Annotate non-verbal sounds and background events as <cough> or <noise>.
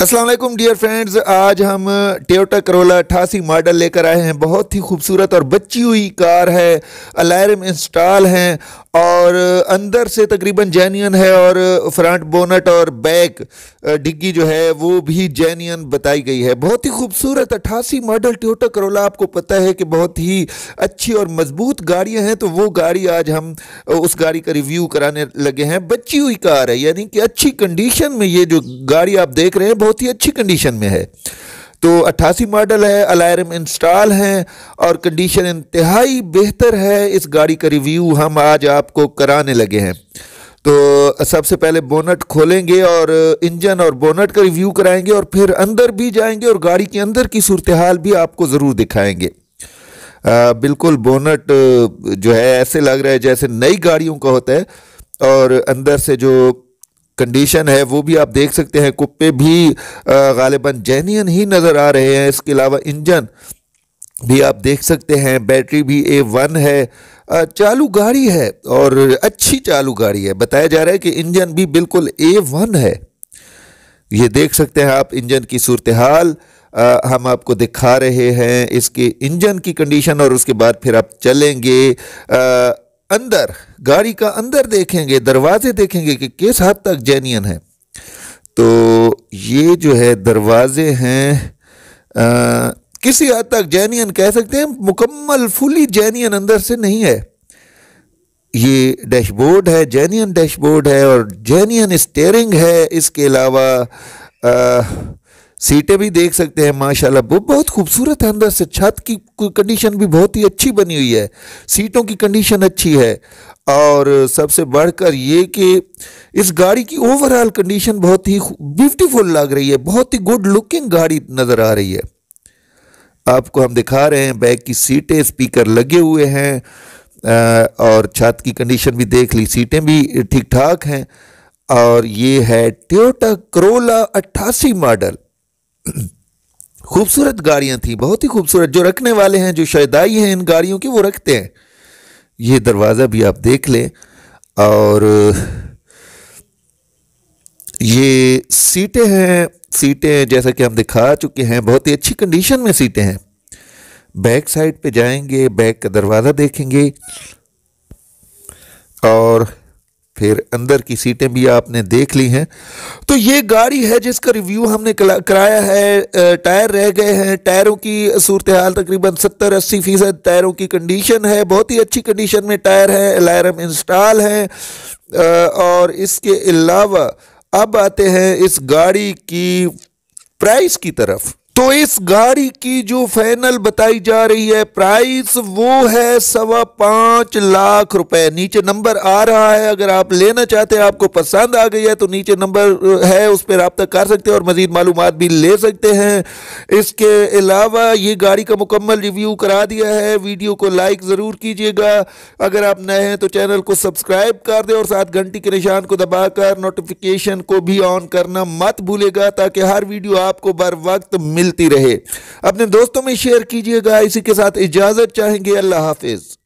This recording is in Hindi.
असलम डियर फ्रेंड्स आज हम टेटा करोला अठासी मॉडल लेकर आए हैं बहुत ही खूबसूरत और बची हुई कार है अलार्म इंस्टॉल हैं और अंदर से तकरीबन जैनियन है और फ्रंट बोनट और बैक डिग्गी जो है वो भी जैनियन बताई गई है बहुत ही खूबसूरत अट्ठासी मॉडल ट्योटा करोला आपको पता है कि बहुत ही अच्छी और मजबूत गाड़ियाँ हैं तो वो गाड़ी आज हम उस गाड़ी का रिव्यू कराने लगे हैं बची हुई कार है यानी कि अच्छी कंडीशन में ये जो गाड़ी आप देख रहे हैं बहुत ही अच्छी कंडीशन में है तो अट्ठासी मॉडल है अलार्म इंस्टॉल हैं और कंडीशन इंतहाई बेहतर है इस गाड़ी का रिव्यू हम आज आपको कराने लगे हैं तो सबसे पहले बोनट खोलेंगे और इंजन और बोनट का रिव्यू कराएंगे और फिर अंदर भी जाएंगे और गाड़ी के अंदर की सूरत हाल भी आपको ज़रूर दिखाएंगे आ, बिल्कुल बोनट जो है ऐसे लग रहा है जैसे नई गाड़ियों का होता है और अंदर से जो कंडीशन है वो भी आप देख सकते हैं कुप्पे भी गालिबा जैनियन ही नज़र आ रहे हैं इसके अलावा इंजन भी आप देख सकते हैं बैटरी भी ए वन है चालू गाड़ी है और अच्छी चालू गाड़ी है बताया जा रहा है कि इंजन भी बिल्कुल ए वन है ये देख सकते हैं आप इंजन की सूरत हाल हम आपको दिखा रहे हैं इसके इंजन की कंडीशन और उसके बाद फिर आप चलेंगे आ, अंदर गाड़ी का अंदर देखेंगे दरवाजे देखेंगे कि किस हद तक जेन्यन है तो ये जो है दरवाजे हैं किसी हद तक जैनियन कह सकते हैं मुकम्मल फुली जैनियन अंदर से नहीं है ये डैशबोर्ड है जैनियन डैशबोर्ड है और जैनियन स्टेयरिंग है इसके अलावा सीटें भी देख सकते हैं माशाल्लाह वो बहुत खूबसूरत है अंदर से छत की कंडीशन भी बहुत ही अच्छी बनी हुई है सीटों की कंडीशन अच्छी है और सबसे बढ़कर ये कि इस गाड़ी की ओवरऑल कंडीशन बहुत ही ब्यूटीफुल लग रही है बहुत ही गुड लुकिंग गाड़ी नज़र आ रही है आपको हम दिखा रहे हैं बैग की सीटें स्पीकर लगे हुए हैं और छत की कंडीशन भी देख ली सीटें भी ठीक ठाक हैं और ये है ट्योटा करोला अट्ठासी मॉडल <clears throat> खूबसूरत गाड़ियां थी बहुत ही खूबसूरत जो रखने वाले हैं जो शायदाई हैं इन गाड़ियों की वो रखते हैं ये दरवाज़ा भी आप देख लें और ये सीटें हैं सीटें जैसा कि हम दिखा चुके हैं बहुत ही अच्छी कंडीशन में सीटें हैं बैक साइड पे जाएंगे बैक का दरवाज़ा देखेंगे और फिर अंदर की सीटें भी आपने देख ली हैं तो ये गाड़ी है जिसका रिव्यू हमने कराया है टायर रह गए हैं टायरों की सूरत हाल तकरीबन सत्तर अस्सी फ़ीसद टायरों की कंडीशन है बहुत ही अच्छी कंडीशन में टायर हैं अलार्म इंस्टॉल हैं और इसके अलावा अब आते हैं इस गाड़ी की प्राइस की तरफ तो इस गाड़ी की जो फाइनल बताई जा रही है प्राइस वो है सवा पाँच लाख रुपए नीचे नंबर आ रहा है अगर आप लेना चाहते हैं आपको पसंद आ गई है तो नीचे नंबर है उस पर रबता कर सकते हैं और मज़ीद मालूम भी ले सकते हैं इसके अलावा ये गाड़ी का मुकम्मल रिव्यू करा दिया है वीडियो को लाइक ज़रूर कीजिएगा अगर आप नए हैं तो चैनल को सब्सक्राइब कर दे और साथ घंटी के निशान को दबाकर नोटिफिकेशन को भी ऑन करना मत भूलेगा ताकि हर वीडियो आपको बर वक्त मिल मिलती रहे अपने दोस्तों में शेयर कीजिएगा इसी के साथ इजाज़त चाहेंगे अल्लाह हाफिज़